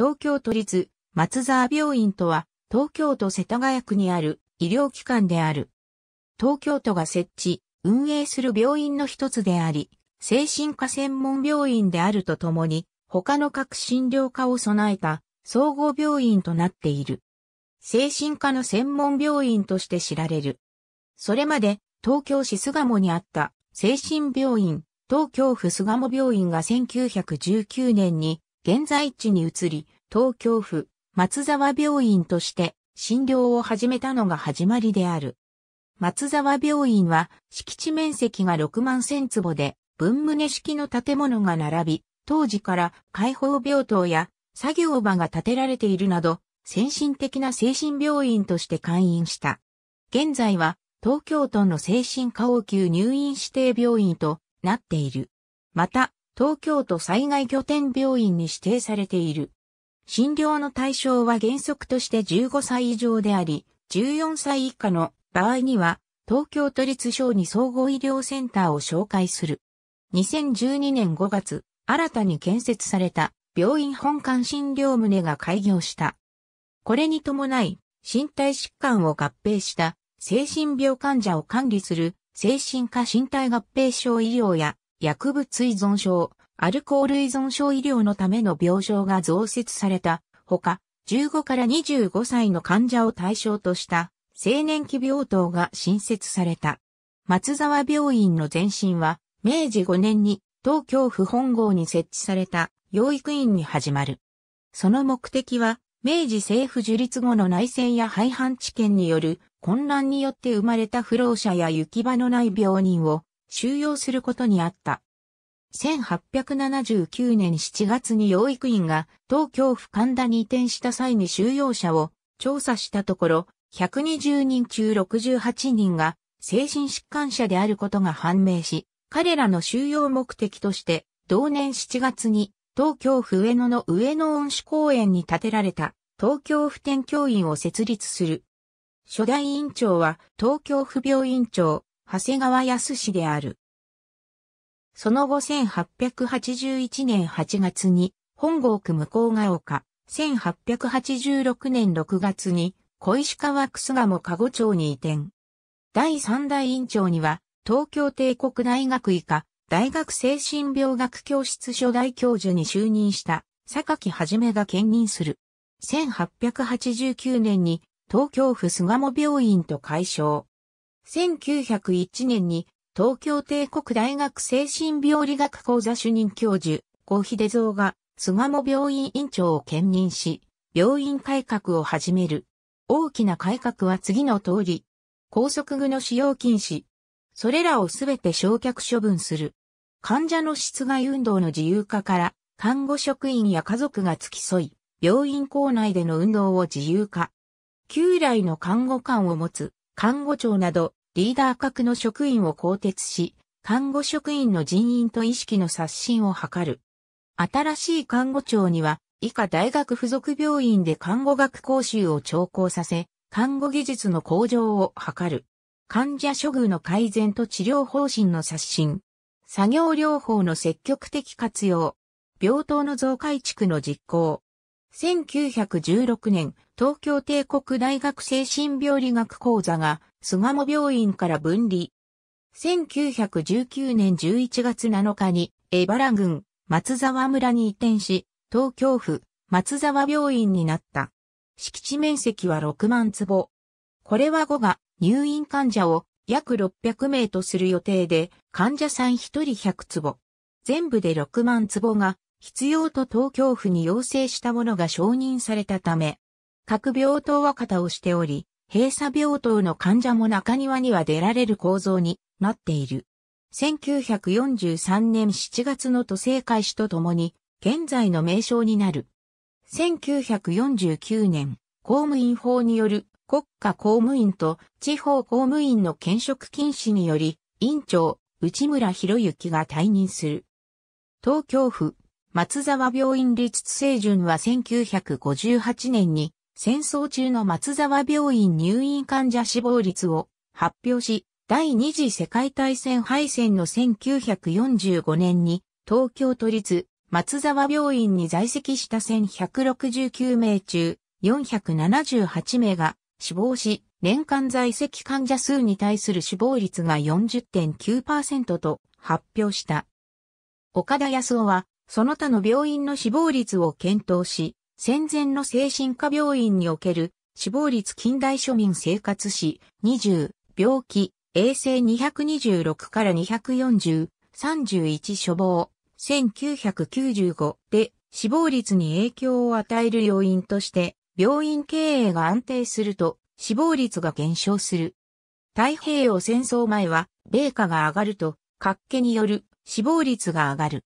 東京都立松沢病院とは、東京都世田谷区にある医療機関である。東京都が設置、運営する病院の一つであり、精神科専門病院であるとともに、他の各診療科を備えた総合病院となっている。精神科の専門病院として知られる。それまで東京市巣鴨にあった精神病院、東京府巣鴨病院が1919年に現在地に移り、東京府松沢病院として診療を始めたのが始まりである。松沢病院は敷地面積が6万千坪で、文棟式の建物が並び、当時から解放病棟や作業場が建てられているなど、先進的な精神病院として開院した。現在は東京都の精神科応急入院指定病院となっている。また、東京都災害拠点病院に指定されている。診療の対象は原則として15歳以上であり、14歳以下の場合には、東京都立小児総合医療センターを紹介する。2012年5月、新たに建設された病院本館診療棟が開業した。これに伴い、身体疾患を合併した精神病患者を管理する精神科身体合併症医療や薬物依存症、アルコール依存症医療のための病床が増設されたほか、15から25歳の患者を対象とした青年期病棟が新設された。松沢病院の前身は、明治5年に東京府本郷に設置された養育院に始まる。その目的は、明治政府樹立後の内戦や廃藩置県による混乱によって生まれた不老者や行き場のない病人を収容することにあった。1879年7月に養育院が東京府神田に移転した際に収容者を調査したところ、120人中68人が精神疾患者であることが判明し、彼らの収容目的として、同年7月に東京府上野の上野恩賜公園に建てられた東京府天教院を設立する。初代院長は東京府病院長、長谷川康氏である。その後1881年8月に本郷区向こうが丘、1886年6月に小石川楠鴨加護町に移転。第3代院長には東京帝国大学医科大学精神病学教室初代教授に就任した坂木はじめが兼任する。1889年に東京府巣鴨病院と解消。1901年に東京帝国大学精神病理学講座主任教授、郷秀蔵が、菅も病院院長を兼任し、病院改革を始める。大きな改革は次の通り、高速具の使用禁止、それらをすべて焼却処分する。患者の室外運動の自由化から、看護職員や家族が付き添い、病院構内での運動を自由化。旧来の看護官を持つ、看護長など、リーダー格の職員を更迭し、看護職員の人員と意識の刷新を図る。新しい看護庁には、以下大学附属病院で看護学講習を調校させ、看護技術の向上を図る。患者処遇の改善と治療方針の刷新。作業療法の積極的活用。病棟の増改築の実行。1916年、東京帝国大学精神病理学講座が菅野病院から分離。1919年11月7日に江原郡松沢村に移転し、東京府松沢病院になった。敷地面積は6万坪。これは5が入院患者を約600名とする予定で、患者さん1人100坪。全部で6万坪が必要と東京府に要請したものが承認されたため、各病棟は肩をしており、閉鎖病棟の患者も中庭には出られる構造になっている。1943年7月の都政開始とともに、現在の名称になる。1949年、公務員法による国家公務員と地方公務員の兼職禁止により、院長、内村博之が退任する。東京府、松沢病院立成順は1958年に戦争中の松沢病院入院患者死亡率を発表し、第二次世界大戦敗戦の1945年に東京都立松沢病院に在籍した1169名中478名が死亡し、年間在籍患者数に対する死亡率が40.9%と発表した。岡田康夫は、その他の病院の死亡率を検討し、戦前の精神科病院における死亡率近代庶民生活史20、病気、衛生226から240、31処方、1995で死亡率に影響を与える要因として、病院経営が安定すると死亡率が減少する。太平洋戦争前は、米価が上がると、活気による死亡率が上がる。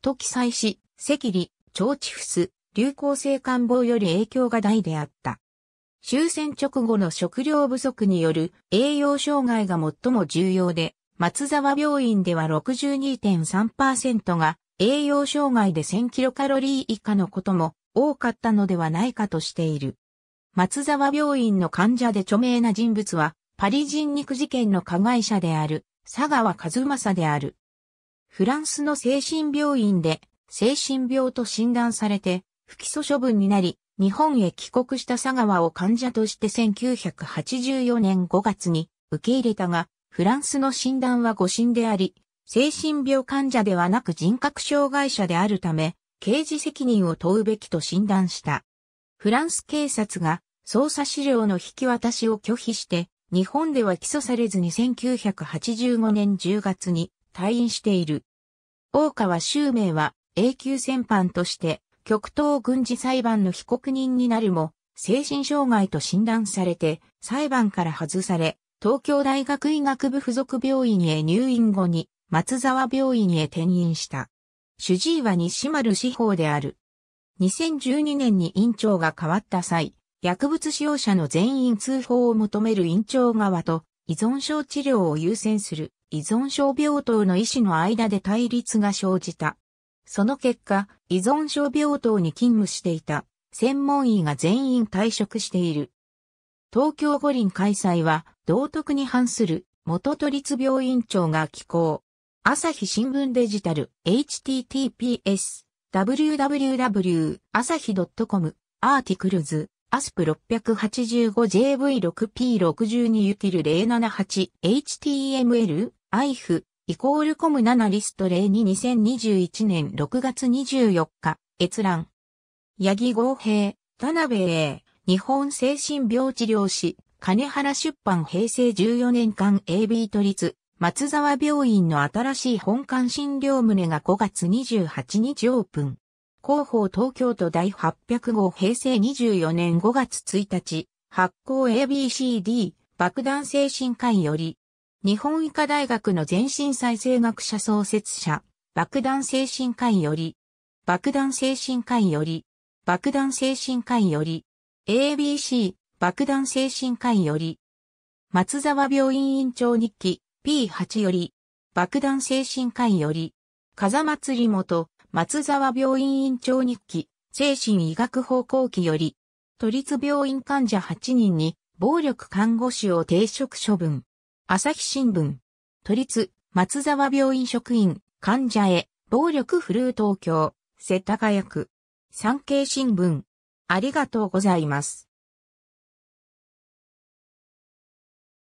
と記載し、赤痢、腸チフス、流行性感冒より影響が大であった。終戦直後の食料不足による栄養障害が最も重要で、松沢病院では62.3%が栄養障害で1 0 0 0カロリー以下のことも多かったのではないかとしている。松沢病院の患者で著名な人物は、パリ人肉事件の加害者である、佐川和正である。フランスの精神病院で精神病と診断されて、不起訴処分になり、日本へ帰国した佐川を患者として1984年5月に受け入れたが、フランスの診断は誤診であり、精神病患者ではなく人格障害者であるため、刑事責任を問うべきと診断した。フランス警察が捜査資料の引き渡しを拒否して、日本では起訴されずに1985年10月に退院している。大川修明は永久戦犯として極東軍事裁判の被告人になるも、精神障害と診断されて、裁判から外され、東京大学医学部附属病院へ入院後に、松沢病院へ転院した。主治医は西丸司法である。2012年に院長が変わった際、薬物使用者の全員通報を求める院長側と、依存症治療を優先する依存症病棟の医師の間で対立が生じた。その結果、依存症病棟に勤務していた専門医が全員退職している。東京五輪開催は道徳に反する元都立病院長が寄稿。朝日新聞デジタル https www 朝日 .com アーティクルズアスプ 685JV6P62 ユティル 078HTML IF イコールコム7リスト022021年6月24日、閲覧。八木豪平、田辺英、日本精神病治療師、金原出版平成14年間 AB 都立、松沢病院の新しい本館診療棟が5月28日オープン。広報東京都第800号平成24年5月1日、発行 ABCD、爆弾精神科医より、日本医科大学の全身再生学者創設者、爆弾精神科医より、爆弾精神科医より、爆弾精神科医より、ABC、爆弾精神科医より、松沢病院院長日記 P8 より、爆弾精神科医より、風祭元、松沢病院院長日記、精神医学方向記より、都立病院患者8人に、暴力看護師を停職処分。朝日新聞。都立、松沢病院職員、患者へ、暴力振るう東京、世田谷区。産経新聞。ありがとうございます。